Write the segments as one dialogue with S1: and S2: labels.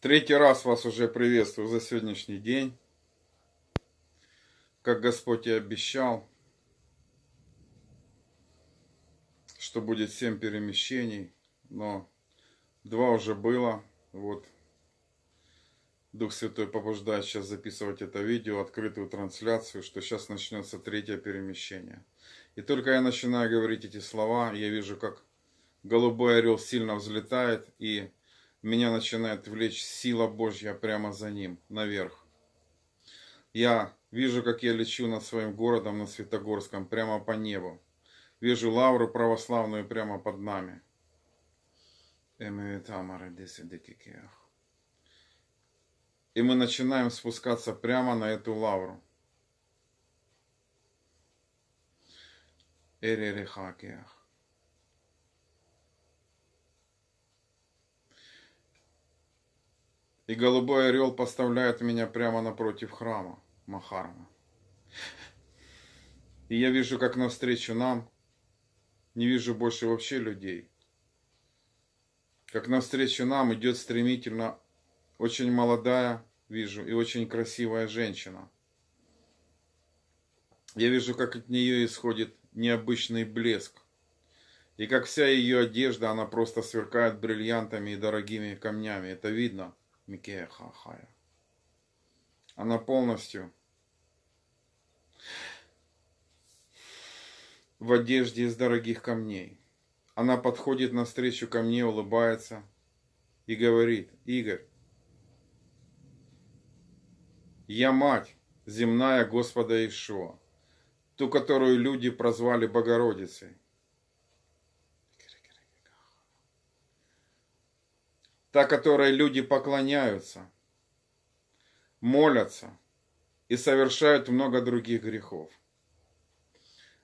S1: Третий раз вас уже приветствую за сегодняшний день. Как Господь и обещал, что будет семь перемещений, но два уже было. Вот Дух Святой побуждает сейчас записывать это видео, открытую трансляцию, что сейчас начнется третье перемещение. И только я начинаю говорить эти слова, я вижу, как голубой орел сильно взлетает и меня начинает влечь сила Божья прямо за ним, наверх. Я вижу, как я лечу над своим городом на Светогорском, прямо по небу. Вижу лавру православную прямо под нами. И мы начинаем спускаться прямо на эту лавру. Эререхакиах. и голубой орел поставляет меня прямо напротив храма Махарма. И я вижу, как навстречу нам, не вижу больше вообще людей, как навстречу нам идет стремительно очень молодая, вижу, и очень красивая женщина. Я вижу, как от нее исходит необычный блеск, и как вся ее одежда, она просто сверкает бриллиантами и дорогими камнями. Это видно. Микея Хахая. Она полностью в одежде из дорогих камней. Она подходит навстречу ко мне, улыбается и говорит, Игорь, я мать земная Господа Ишуа, ту, которую люди прозвали Богородицей. та, которой люди поклоняются, молятся и совершают много других грехов.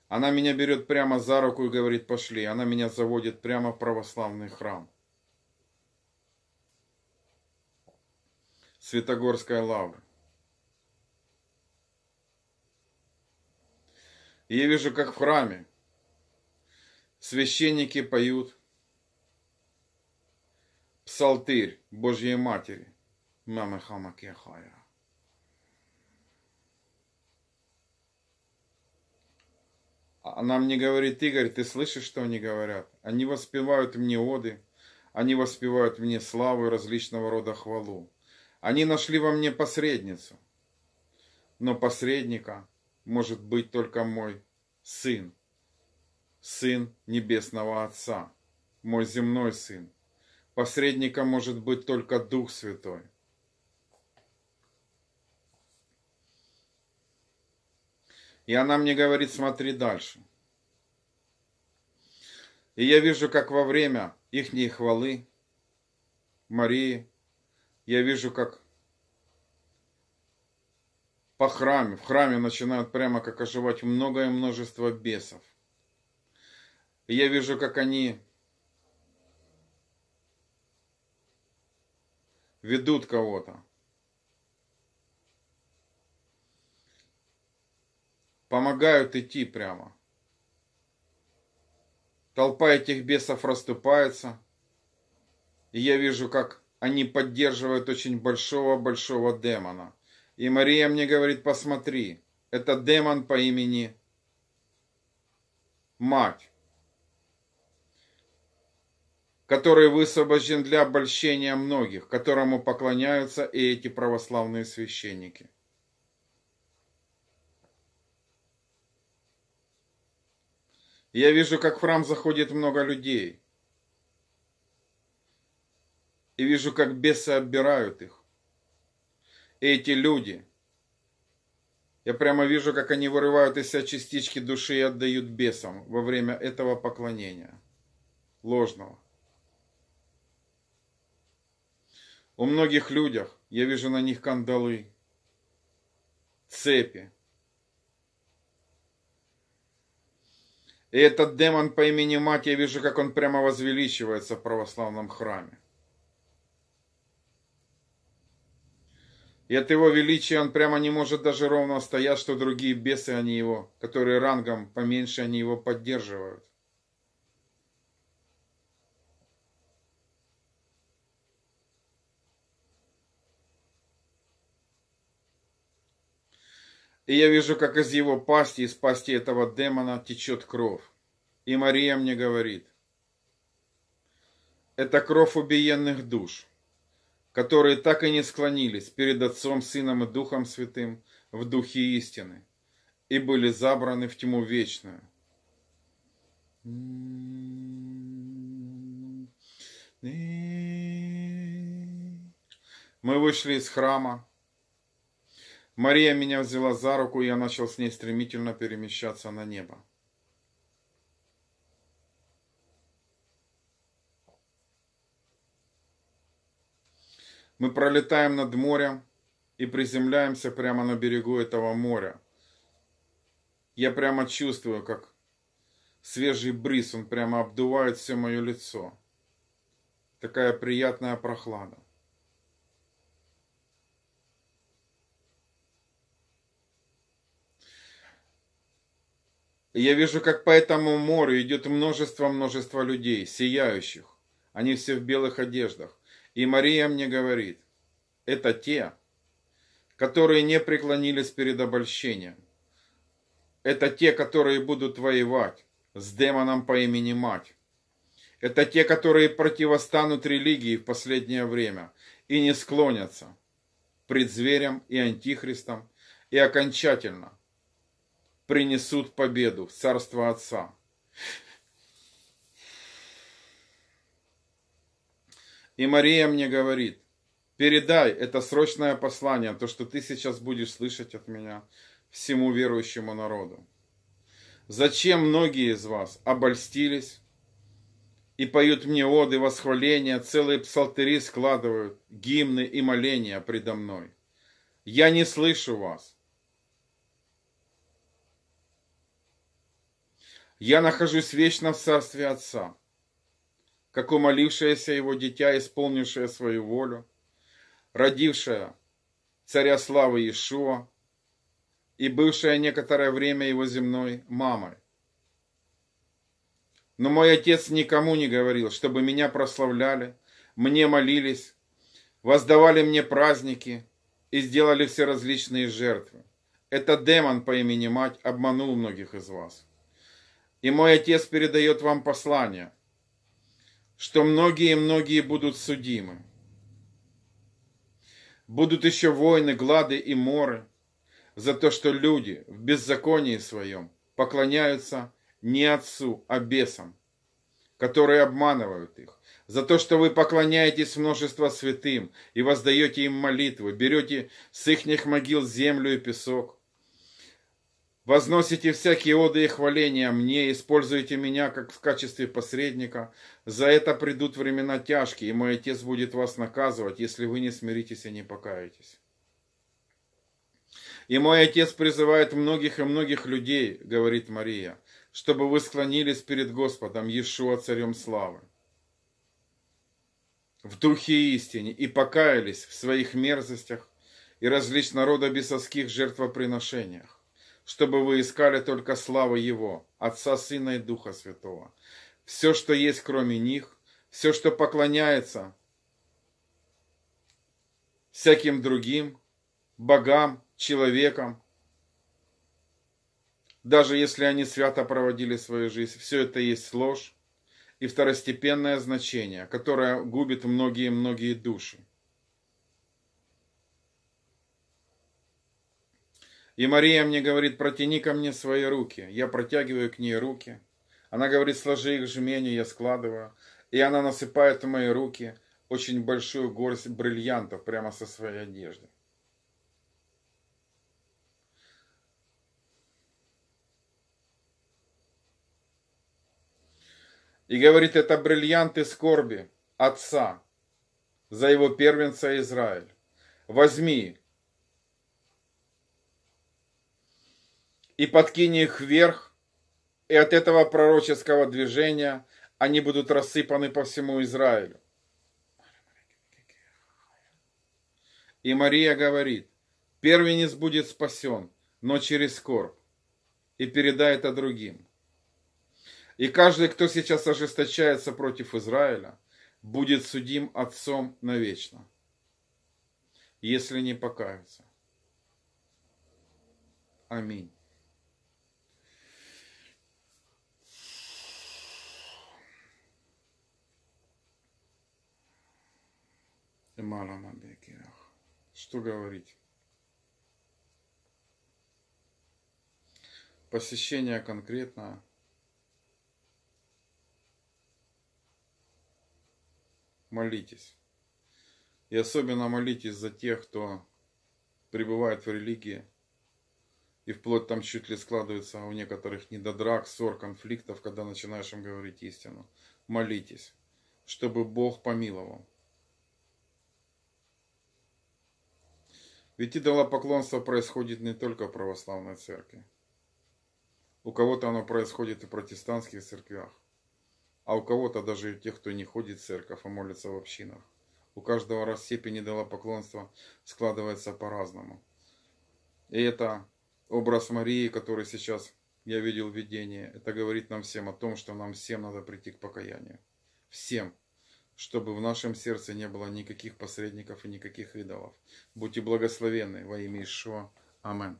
S1: Она меня берет прямо за руку и говорит, пошли. Она меня заводит прямо в православный храм. Святогорская лавра. И я вижу, как в храме священники поют Псалтырь Божьей Матери. Мамехама Кехая. Она а мне говорит, Игорь, ты слышишь, что они говорят? Они воспевают мне оды, они воспевают мне славу и различного рода хвалу. Они нашли во мне посредницу. Но посредника может быть только мой сын, сын Небесного Отца, мой земной сын. Посредником может быть только Дух Святой. И она мне говорит, смотри дальше. И я вижу, как во время их хвалы Марии, я вижу, как по храме, в храме начинают прямо как оживать многое множество бесов. И я вижу, как они ведут кого-то. Помогают идти прямо. Толпа этих бесов расступается. И я вижу, как они поддерживают очень большого-большого демона. И Мария мне говорит, посмотри, это демон по имени Мать который высвобожден для обольщения многих, которому поклоняются и эти православные священники. Я вижу, как в храм заходит много людей. И вижу, как бесы оббирают их. И эти люди, я прямо вижу, как они вырывают из себя частички души и отдают бесам во время этого поклонения. Ложного. У многих людях я вижу на них кандалы, цепи. И этот демон по имени Мать, я вижу, как он прямо возвеличивается в православном храме. И от его величия он прямо не может даже ровно стоять, что другие бесы, они его, которые рангом поменьше, они его поддерживают. И я вижу, как из его пасти, из пасти этого демона течет кровь. И Мария мне говорит, это кровь убиенных душ, которые так и не склонились перед Отцом, Сыном и Духом Святым в Духе истины и были забраны в тьму вечную. Мы вышли из храма, Мария меня взяла за руку, и я начал с ней стремительно перемещаться на небо. Мы пролетаем над морем и приземляемся прямо на берегу этого моря. Я прямо чувствую, как свежий бриз, он прямо обдувает все мое лицо. Такая приятная прохлада. Я вижу, как по этому морю идет множество-множество людей, сияющих. Они все в белых одеждах. И Мария мне говорит, это те, которые не преклонились перед обольщением. Это те, которые будут воевать с демоном по имени Мать. Это те, которые противостанут религии в последнее время и не склонятся пред зверем и антихристом и окончательно принесут победу в Царство Отца. И Мария мне говорит, передай это срочное послание, то, что ты сейчас будешь слышать от меня, всему верующему народу. Зачем многие из вас обольстились и поют мне оды, восхваления, целые псалтыри складывают, гимны и моления предо мной? Я не слышу вас, Я нахожусь вечно в царстве Отца, как умолившееся Его дитя, исполнившее свою волю, родившее царя славы Иешуа и бывшая некоторое время его земной мамой. Но мой отец никому не говорил, чтобы меня прославляли, мне молились, воздавали мне праздники и сделали все различные жертвы. Это демон по имени Мать обманул многих из вас и мой Отец передает вам послание, что многие-многие будут судимы. Будут еще войны, глады и моры за то, что люди в беззаконии своем поклоняются не Отцу, а бесам, которые обманывают их. За то, что вы поклоняетесь множество святым и воздаете им молитвы, берете с ихних могил землю и песок, Возносите всякие оды и хваления мне, используйте меня как в качестве посредника. За это придут времена тяжкие, и мой Отец будет вас наказывать, если вы не смиритесь и не покаетесь. И мой Отец призывает многих и многих людей, говорит Мария, чтобы вы склонились перед Господом, Иешуа, Царем Славы, в духе истине, и покаялись в своих мерзостях и различного рода бесовских жертвоприношениях чтобы вы искали только славы Его, Отца, Сына и Духа Святого. Все, что есть кроме них, все, что поклоняется всяким другим, богам, человекам, даже если они свято проводили свою жизнь, все это есть ложь и второстепенное значение, которое губит многие-многие души. И Мария мне говорит, протяни ко мне свои руки. Я протягиваю к ней руки. Она говорит, сложи их в жменю, я складываю. И она насыпает в мои руки очень большую горсть бриллиантов прямо со своей одежды. И говорит, это бриллианты скорби отца за его первенца Израиль. Возьми и подкини их вверх, и от этого пророческого движения они будут рассыпаны по всему Израилю. И Мария говорит, первенец будет спасен, но через скорбь, и передай это другим. И каждый, кто сейчас ожесточается против Израиля, будет судим отцом навечно, если не покаяться. Аминь. Что говорить? Посещение конкретно молитесь. И особенно молитесь за тех, кто пребывает в религии. И вплоть там чуть ли складывается у некоторых недодрак, ссор, конфликтов, когда начинаешь им говорить истину. Молитесь, чтобы Бог помиловал. Ведь идолопоклонство происходит не только в православной церкви. У кого-то оно происходит и в протестантских церквях. А у кого-то даже и у тех, кто не ходит в церковь, а молится в общинах. У каждого раз степень идолопоклонства складывается по-разному. И это образ Марии, который сейчас я видел в видении, это говорит нам всем о том, что нам всем надо прийти к покаянию. Всем чтобы в нашем сердце не было никаких посредников и никаких идолов. Будьте благословенны во имя Ишуа. Аминь.